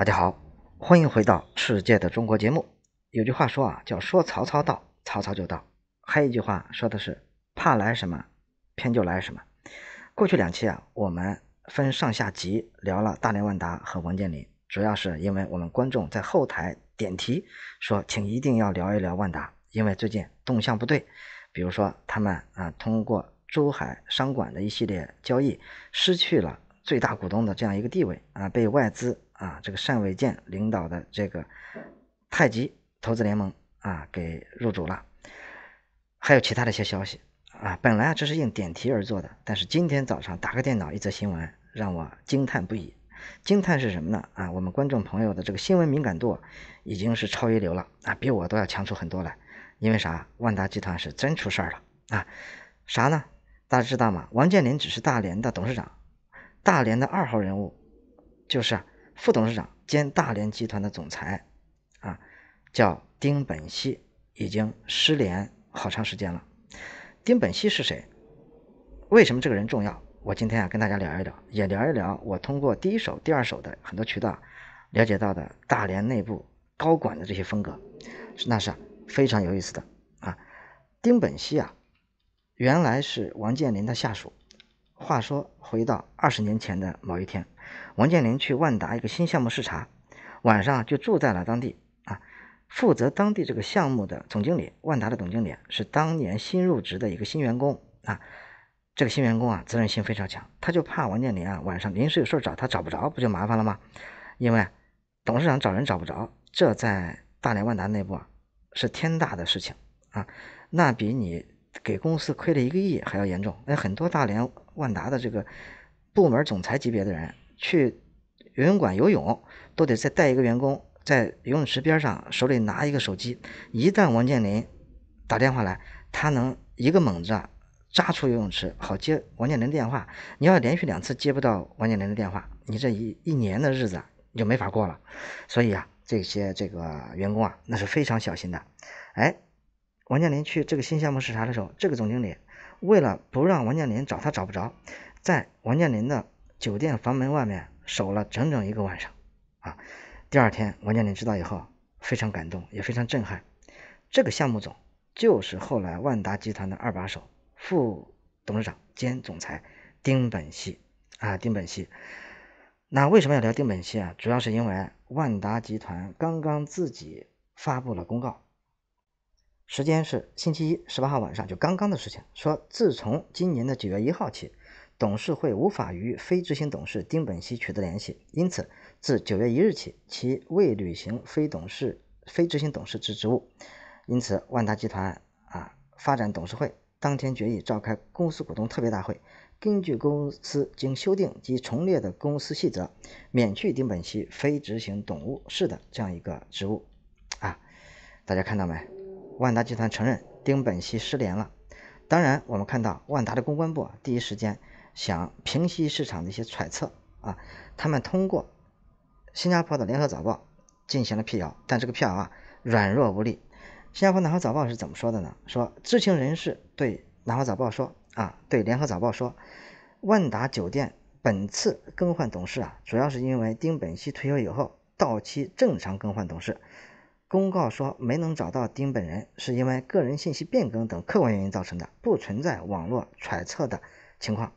大家好，欢迎回到《世界的中国》节目。有句话说啊，叫“说曹操，到曹操就到”。还有一句话说的是“怕来什么，偏就来什么”。过去两期啊，我们分上下集聊了大连万达和王健林，主要是因为我们观众在后台点题说，请一定要聊一聊万达，因为最近动向不对。比如说，他们啊，通过珠海商管的一系列交易，失去了最大股东的这样一个地位啊，被外资。啊，这个单伟建领导的这个太极投资联盟啊，给入主了。还有其他的一些消息啊。本来啊，这是应点题而做的，但是今天早上打开电脑，一则新闻让我惊叹不已。惊叹是什么呢？啊，我们观众朋友的这个新闻敏感度已经是超一流了啊，比我都要强出很多来。因为啥？万达集团是真出事儿了啊。啥呢？大家知道吗？王健林只是大连的董事长，大连的二号人物，就是。副董事长兼大连集团的总裁，啊，叫丁本熙，已经失联好长时间了。丁本熙是谁？为什么这个人重要？我今天啊跟大家聊一聊，也聊一聊我通过第一手、第二手的很多渠道了解到的大连内部高管的这些风格，是那是非常有意思的啊。丁本熙啊，原来是王健林的下属。话说回到二十年前的某一天。王健林去万达一个新项目视察，晚上就住在了当地啊。负责当地这个项目的总经理，万达的总经理是当年新入职的一个新员工啊。这个新员工啊，责任心非常强，他就怕王健林啊晚上临时有事找他找不着，不就麻烦了吗？因为董事长找人找不着，这在大连万达内部啊是天大的事情啊，那比你给公司亏了一个亿还要严重。那很多大连万达的这个部门总裁级别的人。去游泳馆游泳，都得再带一个员工在游泳池边上，手里拿一个手机。一旦王健林打电话来，他能一个猛子扎出游泳池，好接王健林电话。你要连续两次接不到王健林的电话，你这一一年的日子你就没法过了。所以啊，这些这个员工啊，那是非常小心的。哎，王健林去这个新项目视察的时候，这个总经理为了不让王健林找他找不着，在王健林的。酒店房门外面守了整整一个晚上啊！第二天，王健林知道以后非常感动，也非常震撼。这个项目总就是后来万达集团的二把手、副董事长兼总裁丁本熙啊，丁本熙。那为什么要聊丁本熙啊？主要是因为万达集团刚刚自己发布了公告，时间是星期一十八号晚上，就刚刚的事情，说自从今年的九月一号起。董事会无法与非执行董事丁本希取得联系，因此自九月一日起，其未履行非董事、非执行董事之职务。因此，万达集团啊发展董事会当天决议召开公司股东特别大会，根据公司经修订及重列的公司细则，免去丁本希非执行董事的这样一个职务。啊，大家看到没？万达集团承认丁本希失联了。当然，我们看到万达的公关部第一时间。想平息市场的一些揣测啊，他们通过新加坡的联合早报进行了辟谣，但这个辟谣啊软弱无力。新加坡南华早报是怎么说的呢？说知情人士对南华早报说啊，对联合早报说，万达酒店本次更换董事啊，主要是因为丁本熙退休以后到期正常更换董事。公告说没能找到丁本人，是因为个人信息变更等客观原因造成的，不存在网络揣测的情况。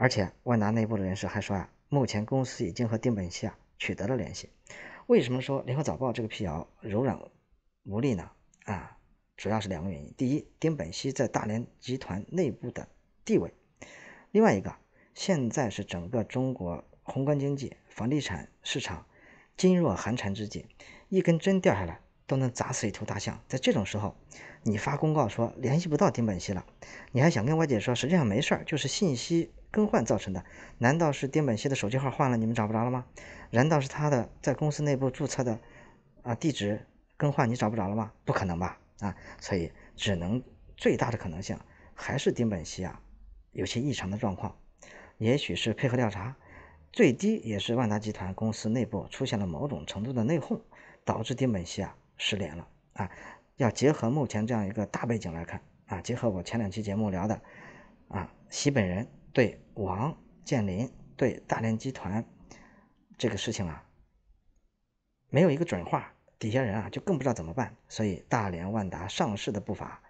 而且万达内部的人士还说啊，目前公司已经和丁本熙啊取得了联系。为什么说《联合早报》这个辟谣柔软无力呢？啊，主要是两个原因：第一，丁本熙在大连集团内部的地位；另外一个，现在是整个中国宏观经济、房地产市场噤若寒蝉之际，一根针掉下来都能砸死一头大象。在这种时候，你发公告说联系不到丁本熙了，你还想跟我界说实际上没事儿，就是信息。更换造成的？难道是丁本熙的手机号换了，你们找不着了吗？难道是他的在公司内部注册的啊地址更换，你找不着了吗？不可能吧？啊，所以只能最大的可能性还是丁本熙啊有些异常的状况，也许是配合调查，最低也是万达集团公司内部出现了某种程度的内讧，导致丁本熙啊失联了啊。要结合目前这样一个大背景来看啊，结合我前两期节目聊的啊，西本人。对王健林对大连集团这个事情啊，没有一个准话，底下人啊就更不知道怎么办，所以大连万达上市的步伐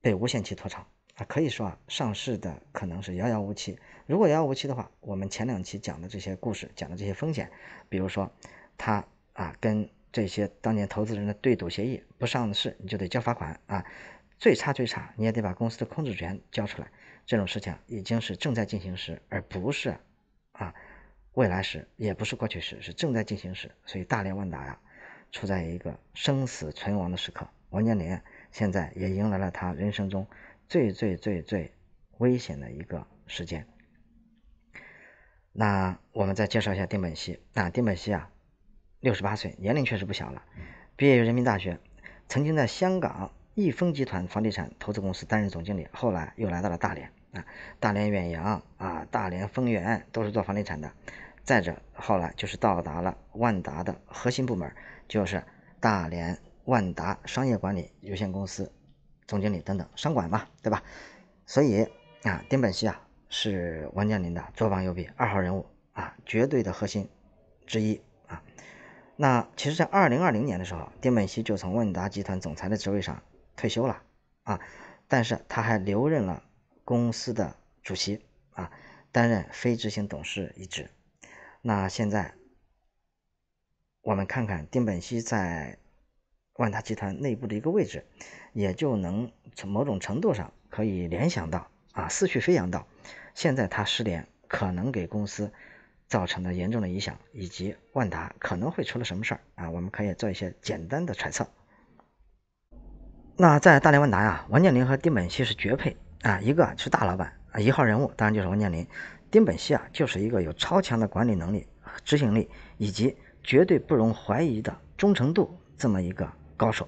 被无限期拖长啊，可以说啊上市的可能是遥遥无期。如果遥遥无期的话，我们前两期讲的这些故事讲的这些风险，比如说他啊跟这些当年投资人的对赌协议，不上市你就得交罚款啊，最差最差你也得把公司的控制权交出来。这种事情已经是正在进行时，而不是啊未来时，也不是过去时，是正在进行时。所以大连万达呀，处在一个生死存亡的时刻。王健林现在也迎来了他人生中最最最最危险的一个时间。那我们再介绍一下丁本熙。那丁本熙啊，六十八岁，年龄确实不小了。毕业于人民大学，曾经在香港。易丰集团房地产投资公司担任总经理，后来又来到了大连啊，大连远洋啊，大连丰源都是做房地产的。再者，后来就是到达了万达的核心部门，就是大连万达商业管理有限公司总经理等等商管嘛，对吧？所以啊，丁本希啊是王健林的左膀右臂，二号人物啊，绝对的核心之一啊。那其实，在二零二零年的时候，丁本希就从万达集团总裁的职位上。退休了啊，但是他还留任了公司的主席啊，担任非执行董事一职。那现在我们看看丁本熙在万达集团内部的一个位置，也就能从某种程度上可以联想到啊，思绪飞扬到现在他失联可能给公司造成的严重的影响，以及万达可能会出了什么事儿啊，我们可以做一些简单的揣测。那在大连万达呀，王健林和丁本熙是绝配啊！一个是大老板，一号人物，当然就是王健林。丁本熙啊，就是一个有超强的管理能力、执行力以及绝对不容怀疑的忠诚度这么一个高手。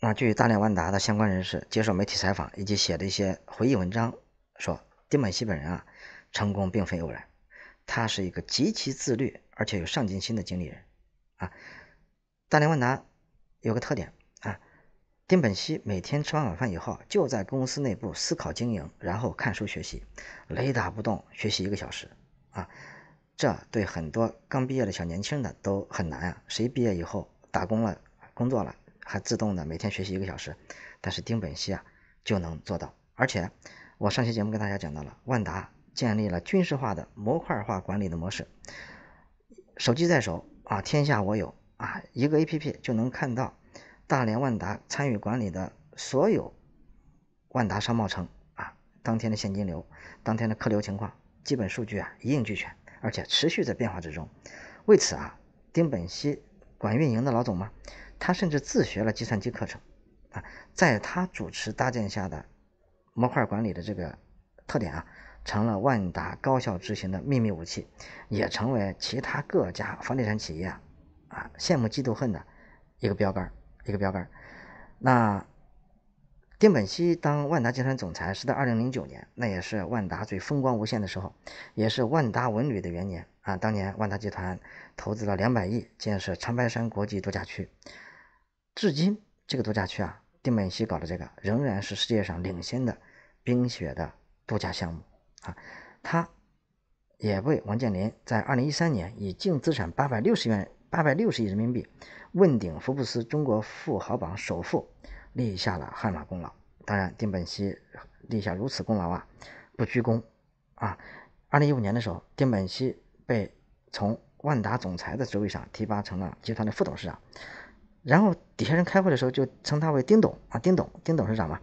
那据大连万达的相关人士接受媒体采访以及写的一些回忆文章说，丁本熙本人啊，成功并非偶然，他是一个极其自律而且有上进心的经理人啊。大连万达有个特点。丁本熙每天吃完晚饭以后，就在公司内部思考经营，然后看书学习，雷打不动学习一个小时啊。这对很多刚毕业的小年轻的都很难啊。谁毕业以后打工了工作了，还自动的每天学习一个小时？但是丁本熙啊就能做到。而且我上期节目跟大家讲到了，万达建立了军事化的模块化管理的模式，手机在手啊，天下我有啊，一个 APP 就能看到。大连万达参与管理的所有万达商贸城啊，当天的现金流、当天的客流情况，基本数据啊一应俱全，而且持续在变化之中。为此啊，丁本熙管运营的老总吗？他甚至自学了计算机课程啊，在他主持搭建下的模块管理的这个特点啊，成了万达高效执行的秘密武器，也成为其他各家房地产企业啊羡慕嫉妒恨的一个标杆儿。一个标杆。那，丁本熙当万达集团总裁是在二零零九年，那也是万达最风光无限的时候，也是万达文旅的元年啊。当年万达集团投资了两百亿建设长白山国际度假区，至今这个度假区啊，丁本熙搞的这个仍然是世界上领先的冰雪的度假项目啊。他也为王健林在二零一三年以净资产八百六十元。八百六十亿人民币，问鼎福布斯中国富豪榜首富，立下了汗马功劳。当然，丁本熙立下如此功劳啊，不居功啊。二零一五年的时候，丁本熙被从万达总裁的职位上提拔成了集团的副董事长。然后底下人开会的时候就称他为丁董啊，丁董，丁董事长嘛。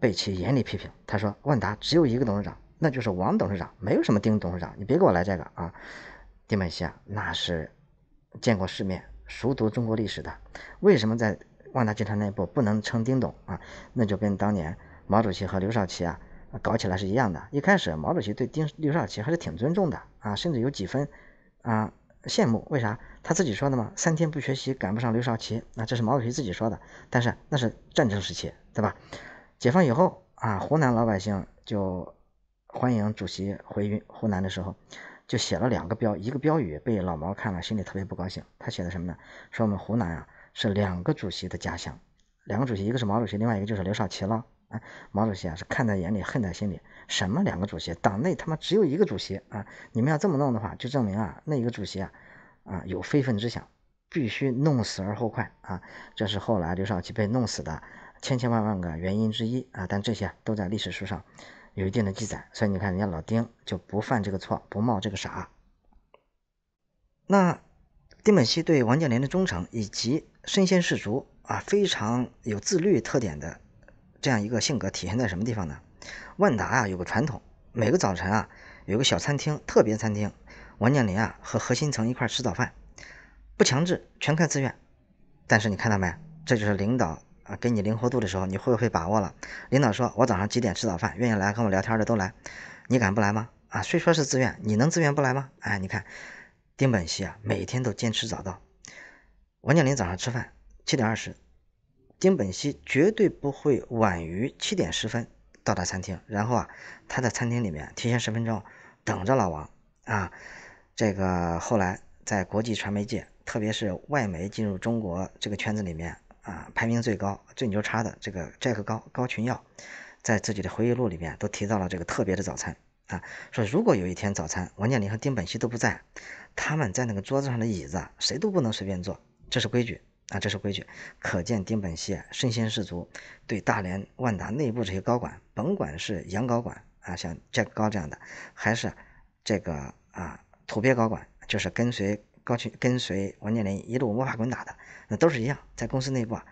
被其严厉批评，他说万达只有一个董事长，那就是王董事长，没有什么丁董事长，你别给我来这个啊。丁本熙啊，那是。见过世面、熟读中国历史的，为什么在万达集团内部不能称丁董啊？那就跟当年毛主席和刘少奇啊搞起来是一样的。一开始毛主席对丁刘少奇还是挺尊重的啊，甚至有几分啊羡慕。为啥？他自己说的嘛，三天不学习赶不上刘少奇。那这是毛主席自己说的，但是那是战争时期，对吧？解放以后啊，湖南老百姓就欢迎主席回云湖南的时候。就写了两个标，一个标语被老毛看了，心里特别不高兴。他写的什么呢？说我们湖南啊是两个主席的家乡，两个主席，一个是毛主席，另外一个就是刘少奇了。啊，毛主席啊是看在眼里，恨在心里。什么两个主席？党内他妈只有一个主席啊！你们要这么弄的话，就证明啊那一个主席啊啊有非分之想，必须弄死而后快啊！这是后来刘少奇被弄死的千千万万个原因之一啊！但这些都在历史书上。有一定的记载，所以你看人家老丁就不犯这个错，不冒这个傻。那丁本一对王健林的忠诚以及身先士卒啊，非常有自律特点的这样一个性格体现在什么地方呢？万达啊有个传统，每个早晨啊有个小餐厅，特别餐厅，王健林啊和核心层一块儿吃早饭，不强制，全看自愿。但是你看到没？这就是领导。啊，给你灵活度的时候，你会不会把握了？领导说：“我早上几点吃早饭？愿意来跟我聊天的都来，你敢不来吗？”啊，虽说是自愿，你能自愿不来吗？哎，你看，丁本熙啊，每天都坚持早到。王健林早上吃饭七点二十，丁本熙绝对不会晚于七点十分到达餐厅，然后啊，他在餐厅里面提前十分钟等着老王。啊，这个后来在国际传媒界，特别是外媒进入中国这个圈子里面。啊，排名最高、最牛叉的这个 Jack 高高群耀，在自己的回忆录里面都提到了这个特别的早餐啊，说如果有一天早餐王健林和丁本熙都不在，他们在那个桌子上的椅子谁都不能随便坐，这是规矩啊，这是规矩。可见丁本熙身先士卒，对大连万达内部这些高管，甭管是杨高管啊，像 Jack 高这样的，还是这个啊土鳖高管，就是跟随。高去跟随王健林一路摸爬滚打的，那都是一样，在公司内部啊，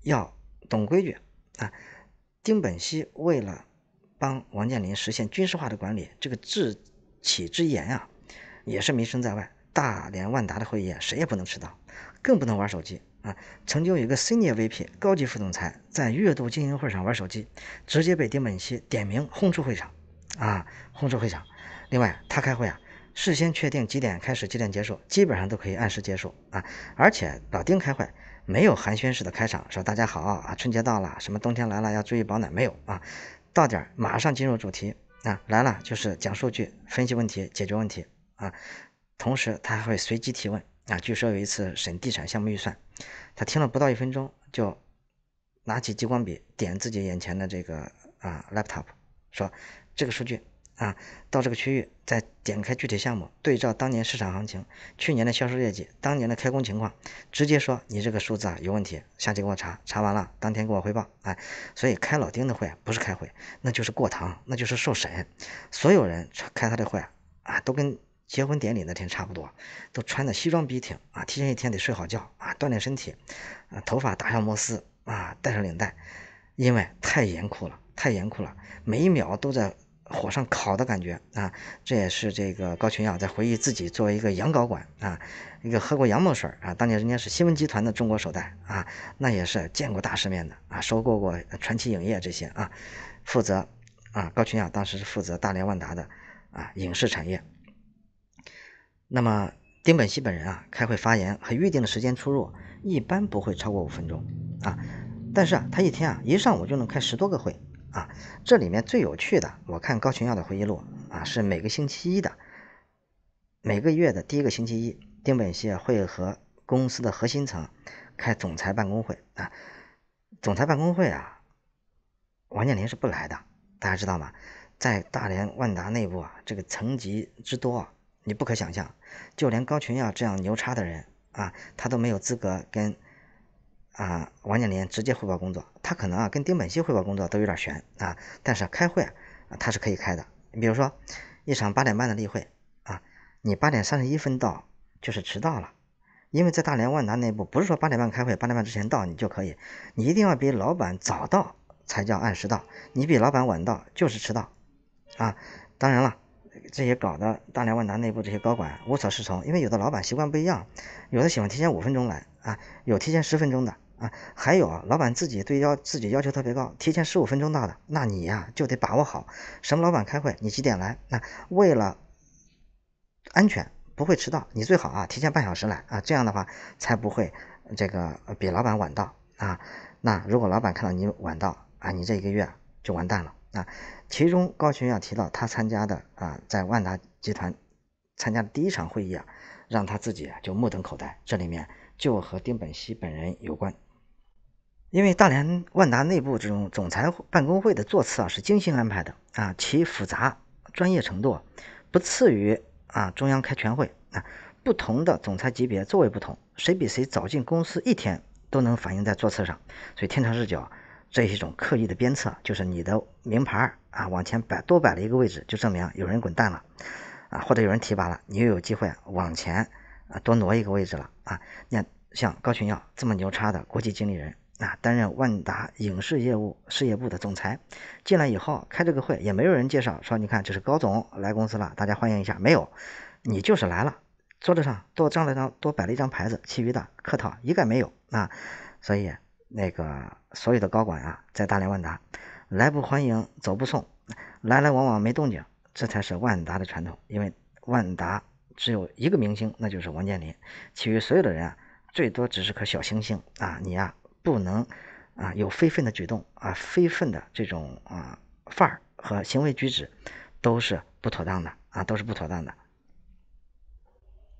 要懂规矩啊。丁本熙为了帮王健林实现军事化的管理，这个智企之言啊，也是名声在外。大连万达的会议，谁也不能迟到，更不能玩手机啊。曾经有一个 Senior VP 高级副总裁在月度经营会上玩手机，直接被丁本熙点名轰出会场啊，轰出会场。另外，他开会啊。事先确定几点开始，几点结束，基本上都可以按时结束啊。而且老丁开会没有寒暄式的开场，说大家好啊，春节到了，什么冬天来了要注意保暖没有啊？到点儿马上进入主题啊，来了就是讲数据分析问题，解决问题啊。同时他还会随机提问啊。据说有一次审地产项目预算，他听了不到一分钟，就拿起激光笔点自己眼前的这个啊 laptop，说这个数据。啊，到这个区域，再点开具体项目，对照当年市场行情、去年的销售业绩、当年的开工情况，直接说你这个数字啊有问题，下去给我查，查完了当天给我汇报。哎，所以开老丁的会不是开会，那就是过堂，那就是受审。所有人开他的会啊，都跟结婚典礼那天差不多，都穿的西装笔挺啊，提前一天得睡好觉啊，锻炼身体，啊，头发打上摩丝啊，戴上领带，因为太严酷了，太严酷了，每一秒都在。火上烤的感觉啊，这也是这个高群耀在回忆自己作为一个洋高管啊，一个喝过洋墨水啊，当年人家是新闻集团的中国首代啊，那也是见过大世面的啊，收购过传奇影业这些啊，负责啊，高群耀当时是负责大连万达的啊影视产业。那么丁本熙本人啊，开会发言和预定的时间出入一般不会超过五分钟啊，但是啊，他一天啊，一上午就能开十多个会。啊，这里面最有趣的，我看高群耀的回忆录啊，是每个星期一的，每个月的第一个星期一，丁本锡会和公司的核心层开总裁办公会啊。总裁办公会啊，王健林是不来的，大家知道吗？在大连万达内部啊，这个层级之多，你不可想象。就连高群耀这样牛叉的人啊，他都没有资格跟。啊，王健林直接汇报工作，他可能啊跟丁本一汇报工作都有点悬啊，但是开会他是可以开的。你比如说一场八点半的例会啊，你八点三十一分到就是迟到了，因为在大连万达内部不是说八点半开会，八点半之前到你就可以，你一定要比老板早到才叫按时到，你比老板晚到就是迟到啊。当然了，这些搞的大连万达内部这些高管无所适从，因为有的老板习惯不一样，有的喜欢提前五分钟来啊，有提前十分钟的。啊，还有啊，老板自己对要自己要求特别高，提前十五分钟到的，那你呀就得把握好什么老板开会你几点来？那为了安全不会迟到，你最好啊提前半小时来啊，这样的话才不会这个比老板晚到啊。那如果老板看到你晚到啊，你这一个月就完蛋了啊。其中高群要提到他参加的啊，在万达集团参加的第一场会议啊，让他自己啊就目瞪口呆，这里面就和丁本熙本人有关。因为大连万达内部这种总裁办公会的座次啊，是精心安排的啊，其复杂专业程度不次于啊中央开全会啊。不同的总裁级别座位不同，谁比谁早进公司一天都能反映在座次上。所以天长日久，这是一种刻意的鞭策，就是你的名牌啊往前摆多摆了一个位置，就证明有人滚蛋了啊，或者有人提拔了，你又有机会往前啊多挪一个位置了啊。你看像高群耀这么牛叉的国际经理人。啊，担任万达影视业务事业部的总裁，进来以后开这个会也没有人介绍说，你看这是高总来公司了，大家欢迎一下。没有，你就是来了，桌子上多张了张多摆了一张牌子，其余的客套一概没有。啊，所以那个所有的高管啊，在大连万达来不欢迎，走不送，来来往往没动静，这才是万达的传统。因为万达只有一个明星，那就是王健林，其余所有的人啊，最多只是颗小星星啊，你呀。不能啊，有非分的举动啊，非分的这种啊范儿和行为举止都是不妥当的啊，都是不妥当的。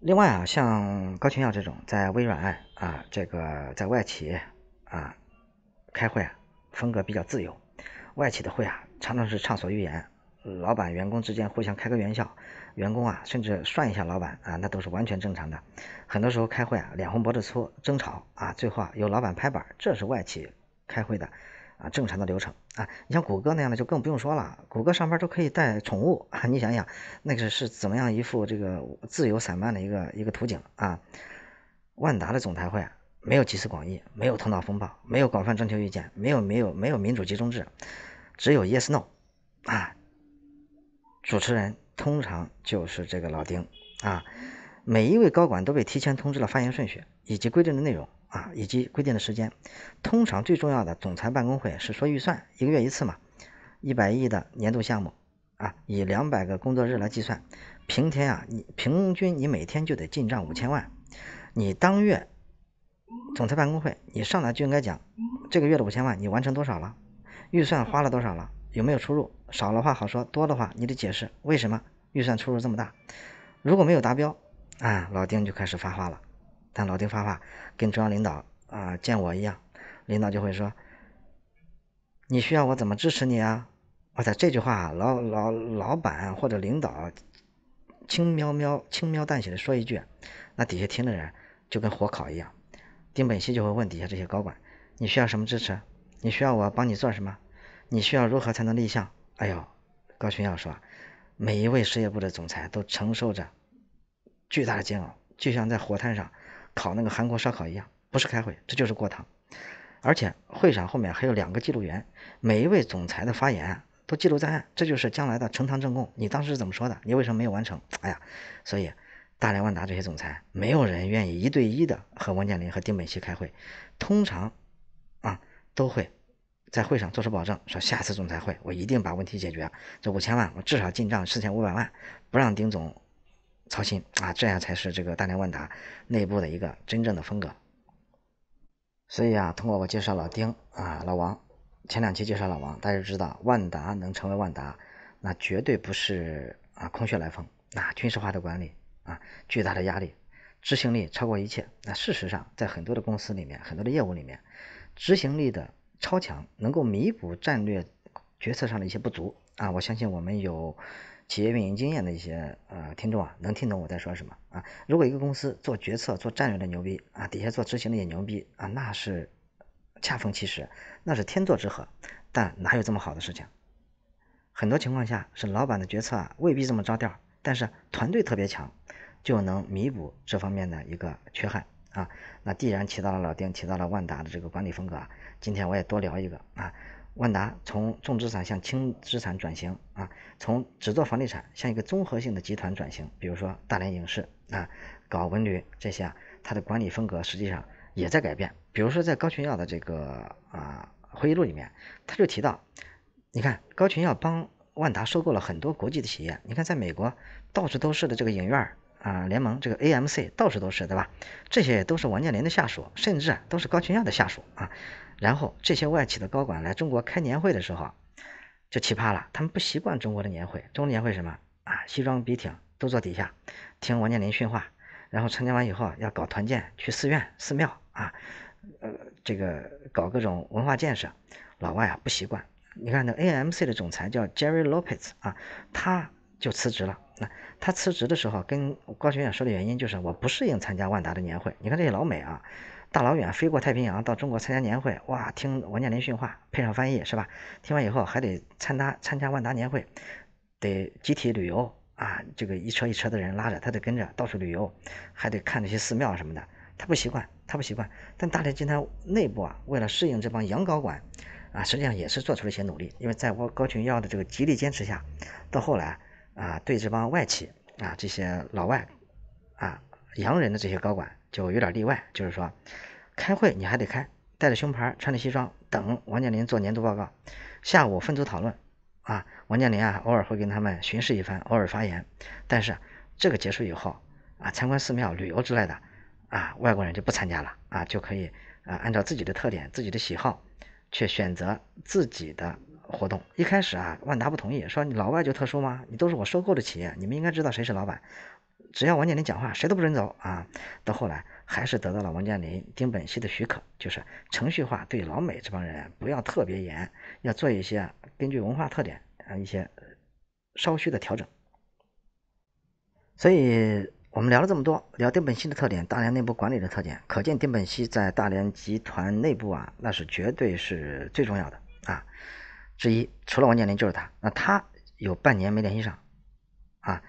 另外啊，像高群耀这种在微软啊，这个在外企啊开会，啊，风格比较自由，外企的会啊常常是畅所欲言。老板、员工之间互相开个玩笑，员工啊，甚至涮一下老板啊，那都是完全正常的。很多时候开会啊，脸红脖子粗，争吵啊，最后啊，由老板拍板，这是外企开会的啊正常的流程啊。你像谷歌那样的就更不用说了，谷歌上班都可以带宠物，你想想那个是怎么样一副这个自由散漫的一个一个图景啊。万达的总裁会啊。没有集思广益，没有头脑风暴，没有广泛征求意见，没有没有没有民主集中制，只有 yes no 啊。主持人通常就是这个老丁啊，每一位高管都被提前通知了发言顺序以及规定的内容啊，以及规定的时间。通常最重要的总裁办公会是说预算，一个月一次嘛，一百亿的年度项目啊，以两百个工作日来计算，平天啊，你平均你每天就得进账五千万，你当月总裁办公会你上来就应该讲这个月的五千万你完成多少了，预算花了多少了。有没有出入？少了话好说，多的话你得解释为什么预算出入这么大。如果没有达标，啊，老丁就开始发话了。但老丁发话跟中央领导啊见我一样，领导就会说你需要我怎么支持你啊？我塞，这句话，老老老板或者领导轻描描轻描淡写的说一句，那底下听的人就跟火烤一样。丁本熙就会问底下这些高管，你需要什么支持？你需要我帮你做什么？你需要如何才能立项？哎呦，高群耀说，每一位事业部的总裁都承受着巨大的煎熬，就像在火炭上烤那个韩国烧烤一样，不是开会，这就是过堂，而且会上后面还有两个记录员，每一位总裁的发言都记录在案，这就是将来的呈堂证供。你当时是怎么说的？你为什么没有完成？哎呀，所以大连万达这些总裁，没有人愿意一对一的和王健林和丁美琪开会，通常啊都会。在会上做出保证，说下次总裁会我一定把问题解决。这五千万我至少进账四千五百万，不让丁总操心啊！这样才是这个大连万达内部的一个真正的风格。所以啊，通过我介绍老丁啊，老王，前两期介绍老王，大家知道万达能成为万达，那绝对不是啊空穴来风啊军事化的管理啊巨大的压力，执行力超过一切。那事实上，在很多的公司里面，很多的业务里面，执行力的。超强，能够弥补战略决策上的一些不足啊！我相信我们有企业运营经验的一些呃听众啊，能听懂我在说什么啊。如果一个公司做决策做战略的牛逼啊，底下做执行的也牛逼啊，那是恰逢其时，那是天作之合。但哪有这么好的事情？很多情况下是老板的决策未必这么着调，但是团队特别强，就能弥补这方面的一个缺憾。啊，那必然提到了老丁，提到了万达的这个管理风格。今天我也多聊一个啊，万达从重资产向轻资产转型啊，从只做房地产向一个综合性的集团转型，比如说大连影视啊，搞文旅这些啊，它的管理风格实际上也在改变。比如说在高群耀的这个啊回忆录里面，他就提到，你看高群耀帮万达收购了很多国际的企业，你看在美国到处都是的这个影院。啊，联盟这个 AMC 到处都是，对吧？这些都是王健林的下属，甚至啊都是高群耀的下属啊。然后这些外企的高管来中国开年会的时候，就奇葩了。他们不习惯中国的年会，中国年会什么啊？西装笔挺，都坐底下听王健林训话，然后参加完以后要搞团建，去寺院、寺庙啊，呃，这个搞各种文化建设。老外啊不习惯。你看那 AMC 的总裁叫 Jerry Lopez 啊，他。就辞职了。那他辞职的时候，跟高群耀说的原因就是我不适应参加万达的年会。你看这些老美啊，大老远飞过太平洋到中国参加年会，哇，听王健林训话，配上翻译是吧？听完以后还得参加参加万达年会，得集体旅游啊，这个一车一车的人拉着，他得跟着到处旅游，还得看那些寺庙什么的，他不习惯，他不习惯。但大连集团内部啊，为了适应这帮洋高管啊，实际上也是做出了一些努力。因为在我高群耀的这个极力坚持下，到后来。啊，对这帮外企啊，这些老外啊，洋人的这些高管就有点例外，就是说，开会你还得开，带着胸牌，穿着西装，等王健林做年度报告。下午分组讨论，啊，王健林啊，偶尔会跟他们巡视一番，偶尔发言。但是这个结束以后，啊，参观寺庙、旅游之类的，啊，外国人就不参加了，啊，就可以啊，按照自己的特点、自己的喜好，去选择自己的。活动一开始啊，万达不同意，说你老外就特殊吗？你都是我收购的企业，你们应该知道谁是老板。只要王健林讲话，谁都不准走啊。到后来还是得到了王健林、丁本希的许可，就是程序化对老美这帮人不要特别严，要做一些根据文化特点啊一些稍需的调整。所以我们聊了这么多，聊丁本希的特点，大连内部管理的特点，可见丁本希在大连集团内部啊，那是绝对是最重要的啊。之一，除了王健林就是他。那他有半年没联系上啊，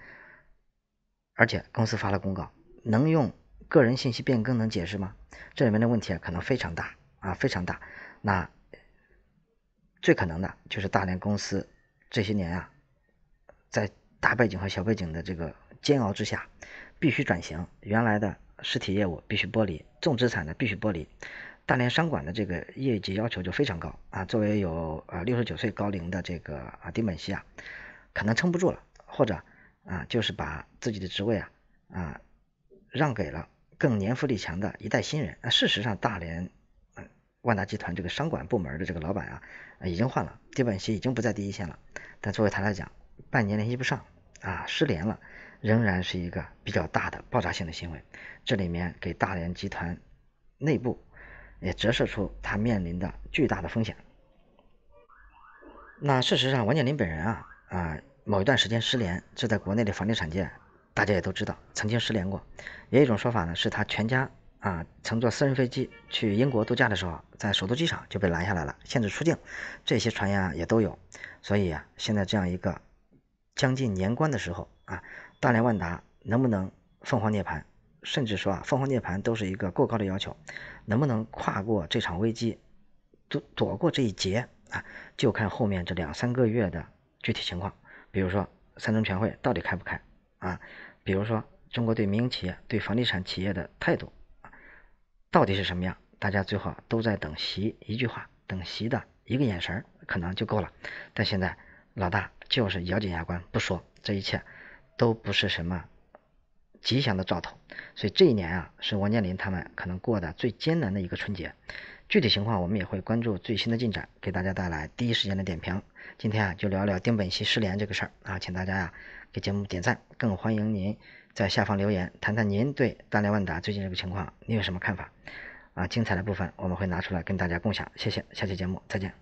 而且公司发了公告，能用个人信息变更能解释吗？这里面的问题啊，可能非常大啊，非常大。那最可能的就是大连公司这些年啊，在大背景和小背景的这个煎熬之下，必须转型，原来的实体业务必须剥离，重资产的必须剥离。大连商管的这个业绩要求就非常高啊！作为有啊六十九岁高龄的这个啊丁本熙啊，可能撑不住了，或者啊就是把自己的职位啊啊让给了更年富力强的一代新人。事实上，大连万达集团这个商管部门的这个老板啊已经换了，丁本熙已经不在第一线了。但作为他来讲，半年联系不上啊失联了，仍然是一个比较大的爆炸性的新闻。这里面给大连集团内部。也折射出他面临的巨大的风险。那事实上，王健林本人啊，啊某一段时间失联，这在国内的房地产界大家也都知道，曾经失联过。也有一种说法呢，是他全家啊，乘坐私人飞机去英国度假的时候，在首都机场就被拦下来了，限制出境。这些传言啊也都有。所以啊，现在这样一个将近年关的时候啊，大连万达能不能凤凰涅槃？甚至说啊，凤凰涅槃都是一个过高的要求，能不能跨过这场危机，躲躲过这一劫啊？就看后面这两三个月的具体情况。比如说，三中全会到底开不开啊？比如说，中国对民营企业、对房地产企业的态度到底是什么样？大家最好都在等习一句话，等习的一个眼神可能就够了。但现在，老大就是咬紧牙关不说，这一切都不是什么。吉祥的兆头，所以这一年啊，是王健林他们可能过的最艰难的一个春节。具体情况我们也会关注最新的进展，给大家带来第一时间的点评。今天啊，就聊聊丁本溪失联这个事儿啊，请大家呀给节目点赞，更欢迎您在下方留言谈谈您对大连万达最近这个情况你有什么看法啊？精彩的部分我们会拿出来跟大家共享，谢谢，下期节目再见。